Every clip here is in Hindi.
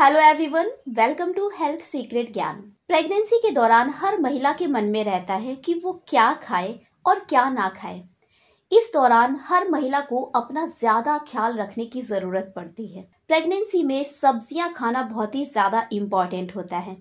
Hello everyone welcome to health secret Gyan pregnancy के दौरान हर महिला के मन में रहता है कि वो क्या खाए और क्या ना खाए इस दौरान हर महिला को अपना ज्यादा ख्याल रखने की जरूरत पड़ती है प्रेगनेंसी में सब्जियां खाना बहुत ही ज्यादा इम्पोर्टेंट होता है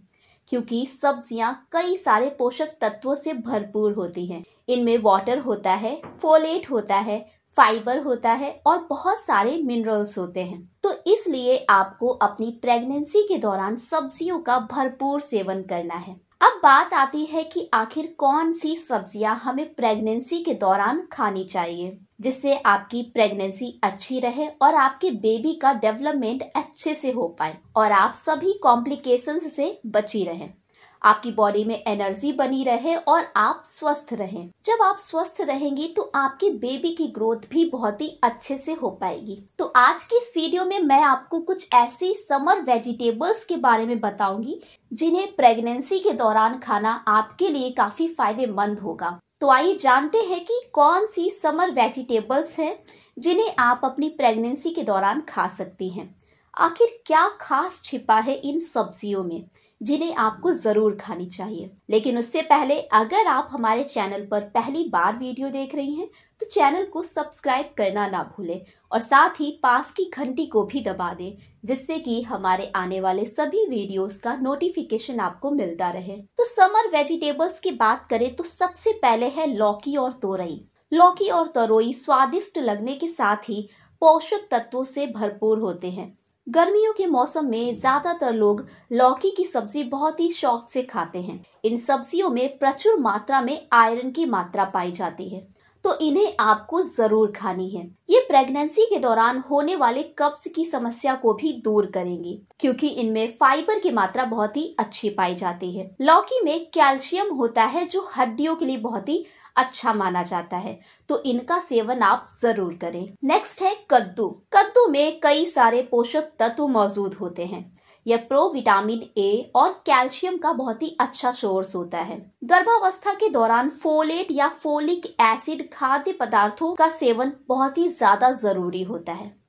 क्योंकि सब्जियां कई सारे पोषक तत्वों से भरपूर होती हैं इनमें वाटर होता है फोलेट होता है फाइबर होता है और बहुत सारे मिनरल्स होते हैं तो इसलिए आपको अपनी प्रेगनेंसी के दौरान सब्जियों का भरपूर सेवन करना है अब बात आती है कि आखिर कौन सी सब्जियां हमें प्रेगनेंसी के दौरान खानी चाहिए जिससे आपकी प्रेगनेंसी अच्छी रहे और आपके बेबी का डेवलपमेंट अच्छे से हो पाए और आप सभी कॉम्प्लिकेशन से बची रहें आपकी बॉडी में एनर्जी बनी रहे और आप स्वस्थ रहें जब आप स्वस्थ रहेंगी तो आपके बेबी की ग्रोथ भी बहुत ही अच्छे से हो पाएगी तो आज की इस वीडियो में मैं आपको कुछ ऐसी समर वेजिटेबल्स के बारे में बताऊंगी जिन्हें प्रेगनेंसी के दौरान खाना आपके लिए काफी फायदेमंद होगा तो आइए जानते हैं कि कौन सी समर वेजिटेबल्स हैं जिन्हें आप अपनी प्रेगनेंसी के दौरान खा सकती हैं आखिर क्या खास छिपा है इन सब्जियों में जिन्हें आपको जरूर खानी चाहिए लेकिन उससे पहले अगर आप हमारे चैनल पर पहली बार वीडियो देख रही हैं तो चैनल को सब्सक्राइब करना ना भूलें और साथ ही पास की घंटी को भी दबा दें जिससे कि हमारे आने वाले सभी वीडियोस का नोटिफिकेशन आपको मिलता रहे तो समर वेजिटेबल्स की बात करें तो सबसे पहले है लौकी और तोरई लौकी और तरोई स्वादिष्ट लगने के साथ ही पोषक तत्वों से भरपूर होते हैं गर्मियों के मौसम में ज्यादातर लोग लौकी की सब्जी बहुत ही शौक से खाते हैं इन सब्जियों में प्रचुर मात्रा में आयरन की मात्रा पाई जाती है तो इन्हें आपको जरूर खानी है ये प्रेगनेंसी के दौरान होने वाले कब्ज की समस्या को भी दूर करेंगी क्योंकि इनमें फाइबर की मात्रा बहुत ही अच्छी पाई जाती है लौकी में कैल्शियम होता है जो हड्डियों के लिए बहुत ही अच्छा माना जाता है तो इनका सेवन आप जरूर करें नेक्स्ट है कद्दू कद्दू में कई सारे पोषक तत्व मौजूद होते हैं यह प्रो विटामिन ए और कैल्शियम का बहुत ही अच्छा सोर्स होता है गर्भावस्था के दौरान फोलेट या फोलिक एसिड खाद्य पदार्थों का सेवन बहुत ही ज्यादा जरूरी होता है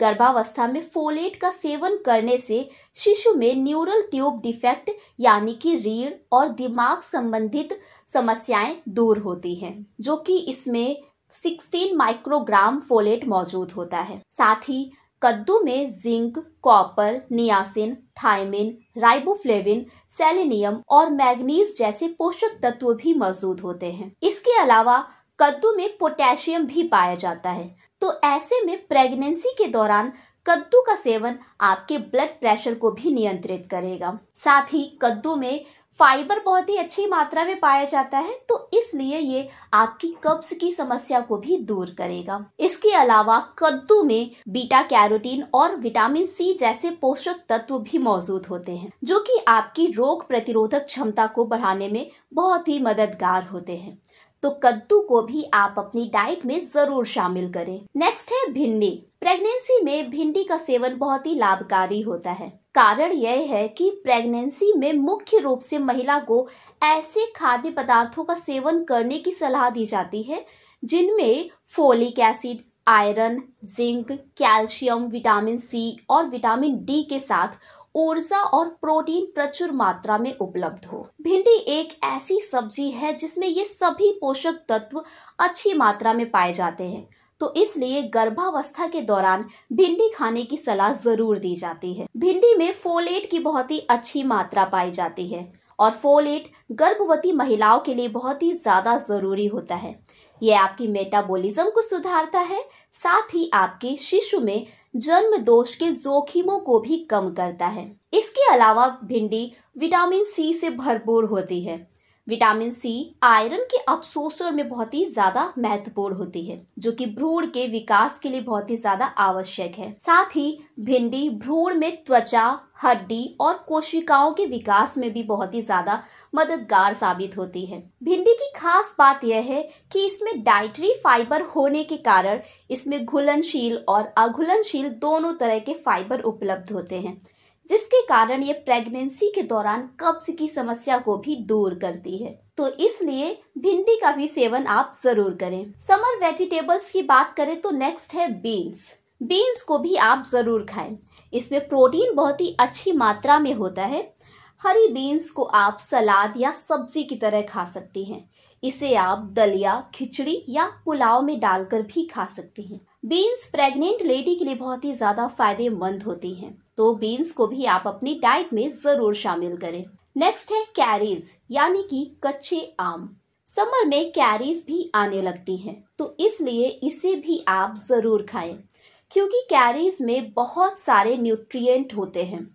गर्भावस्था में फोलेट का सेवन करने से शिशु में न्यूरल ट्यूब डिफेक्ट यानी कि रीढ़ और दिमाग संबंधित समस्याएं दूर होती हैं जो कि इसमें 16 माइक्रोग्राम फोलेट मौजूद होता है साथ ही कद्दू में zinc copper niacin thiamine riboflavin selenium और मैग्नीज जैसे पोषक तत्व भी मौजूद होते हैं इसके अलावा कद्दू में पोटेशियम भी पाया जाता है तो ऐसे में प्रेगनेंसी के दौरान कद्दू का सेवन आपके ब्लड प्रेशर को भी नियंत्रित करेगा साथ ही कद्दू में फाइबर बहुत ही अच्छी मात्रा में पाया जाता है तो इसलिए ये आपकी कब्ज की समस्या को भी दूर करेगा इसके अलावा कद्दू में बीटा कैरोटीन और विटामिन सी जैसे पोषक तत्व भी मौजूद होते हैं जो कि आपकी रोग प्रतिरोधक क्षमता को बढ़ाने में बहुत ही मददगार होते हैं तो कद्दू को भी आप अपनी डाइट में जरूर शामिल करें नेक्स्ट है भिंडी प्रेगनेंसी में भिंडी का सेवन बहुत ही लाभकारी होता है कारण यह है कि प्रेगनेंसी में मुख्य रूप से महिला को ऐसे खाद्य पदार्थों का सेवन करने की सलाह दी जाती है जिनमें folic acid iron zinc calcium vitamin C और विटामिन डी के साथ ऊर्जा और प्रोटीन प्रचुर मात्रा में उपलब्ध हो भिंडी एक ऐसी सब्जी है जिसमें ये सभी पोषक तत्व अच्छी मात्रा में पाए जाते हैं तो इसलिए गर्भावस्था के दौरान भिंडी खाने की सलाह जरूर दी जाती है भिंडी में फोलेट की बहुत ही अच्छी मात्रा पाई जाती है और फोलेट गर्भवती महिलाओं के लिए बहुत ही ज्यादा जरूरी होता है ये आपकी मेटाबॉलिज्म को सुधारता है साथ ही आपके शिशु में जन्म दोष के जोखिमों को भी कम करता है इसके अलावा भिंडी विटामिन सी से भरपूर होती है विटामिन सी आयरन के अवशोषण में बहुत ही ज्यादा महत्वपूर्ण होती है जो कि भ्रूण के विकास के लिए बहुत ही ज्यादा आवश्यक है साथ ही भिंडी भ्रूण में त्वचा हड्डी और कोशिकाओं के विकास में भी बहुत ही ज्यादा मददगार साबित होती है भिंडी की खास बात यह है कि इसमें डाइटरी फाइबर होने के कारण इसमें घुलनशील और अघुलनशील दोनों तरह के फाइबर उपलब्ध होते हैं जिसके कारण ये प्रेगनेंसी के दौरान कब्ज की समस्या को भी दूर करती है तो इसलिए भिंडी का भी सेवन आप जरूर करें समर वेजिटेबल्स की बात करें तो नेक्स्ट है बीन्स बीन्स को भी आप जरूर खाएं इसमें प्रोटीन बहुत ही अच्छी मात्रा में होता है हरी बीन्स को आप सलाद या सब्जी की तरह खा सकती हैं इसे आप दलिया खिचड़ी या पुलाव में डालकर भी खा सकती हैं बीन्स प्रेग्नेंट लेडी के लिए बहुत ही ज्यादा फायदेमंद होती हैं तो बीन्स को भी आप अपनी डाइट में जरूर शामिल करें नेक्स्ट है कैरीज यानी कि कच्चे आम समर में कैरीज भी आने लगती हैं तो इसलिए इसे भी आप जरूर खाएं क्योंकि कैरीज में बहुत सारे न्यूट्रिएंट होते हैं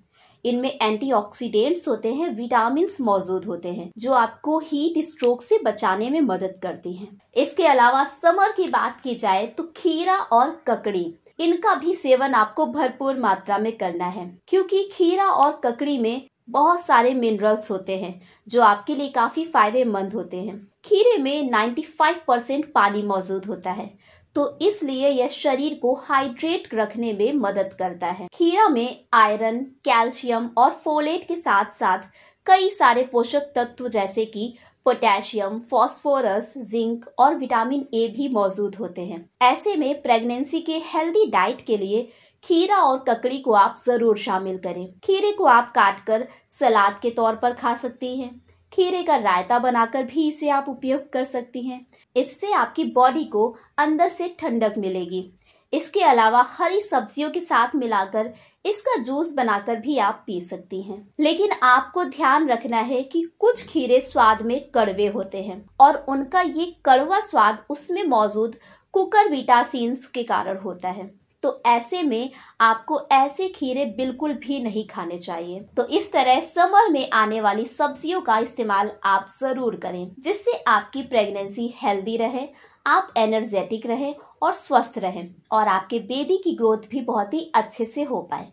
इनमें एंटीऑक्सीडेंट्स होते हैं विटामिन मौजूद होते हैं जो आपको हीट स्ट्रोक से बचाने में मदद करती हैं। इसके अलावा समर की बात की जाए तो खीरा और ककड़ी इनका भी सेवन आपको भरपूर मात्रा में करना है क्योंकि खीरा और ककड़ी में बहुत सारे मिनरल्स होते हैं जो आपके लिए काफी फायदेमंद होते हैं खीरे में 95 परसेंट पानी मौजूद होता है तो इसलिए यह शरीर को हाइड्रेट रखने में मदद करता है खीरा में आयरन कैल्शियम और फोलेट के साथ साथ कई सारे पोषक तत्व जैसे कि पोटेशियम फॉस्फोरस जिंक और विटामिन ए भी मौजूद होते हैं ऐसे में प्रेगनेंसी के हेल्दी डाइट के लिए खीरा और ककड़ी को आप जरूर शामिल करें खीरे को आप काट कर सलाद के तौर पर खा सकती हैं खीरे का रायता बनाकर भी इसे आप उपयोग कर सकती हैं इससे आपकी बॉडी को अंदर से ठंडक मिलेगी इसके अलावा हरी सब्जियों के साथ मिलाकर इसका जूस बनाकर भी आप पी सकती हैं लेकिन आपको ध्यान रखना है कि कुछ खीरे स्वाद में कड़वे होते हैं और उनका ये कड़वा स्वाद उसमें मौजूद कुकर विटासिन्स के कारण होता है तो ऐसे में आपको ऐसे खीरे बिल्कुल भी नहीं खाने चाहिए तो इस तरह समर में आने वाली सब्जियों का इस्तेमाल आप जरूर करें जिससे आपकी प्रेगनेंसी हेल्दी रहे आप एनर्जेटिक रहे और स्वस्थ रहें और आपके बेबी की ग्रोथ भी बहुत ही अच्छे से हो पाए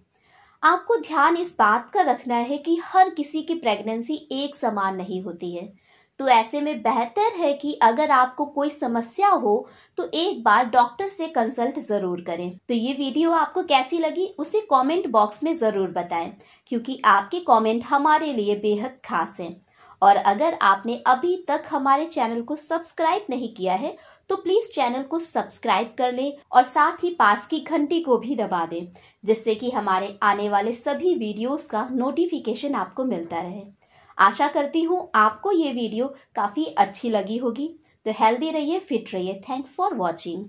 आपको ध्यान इस बात का रखना है कि हर किसी की प्रेगनेंसी एक समान नहीं होती है तो ऐसे में बेहतर है कि अगर आपको कोई समस्या हो तो एक बार डॉक्टर से कंसल्ट जरूर करें तो ये वीडियो आपको कैसी लगी उसे कमेंट बॉक्स में ज़रूर बताएं क्योंकि आपके कमेंट हमारे लिए बेहद खास हैं और अगर आपने अभी तक हमारे चैनल को सब्सक्राइब नहीं किया है तो प्लीज चैनल को सब्सक्राइब कर लें और साथ ही पास की घंटी को भी दबा दें जिससे कि हमारे आने वाले सभी वीडियोस का नोटिफिकेशन आपको मिलता रहे आशा करती हूँ आपको ये वीडियो काफ़ी अच्छी लगी होगी तो हेल्दी रहिए फिट रहिए थैंक्स फॉर वॉचिंग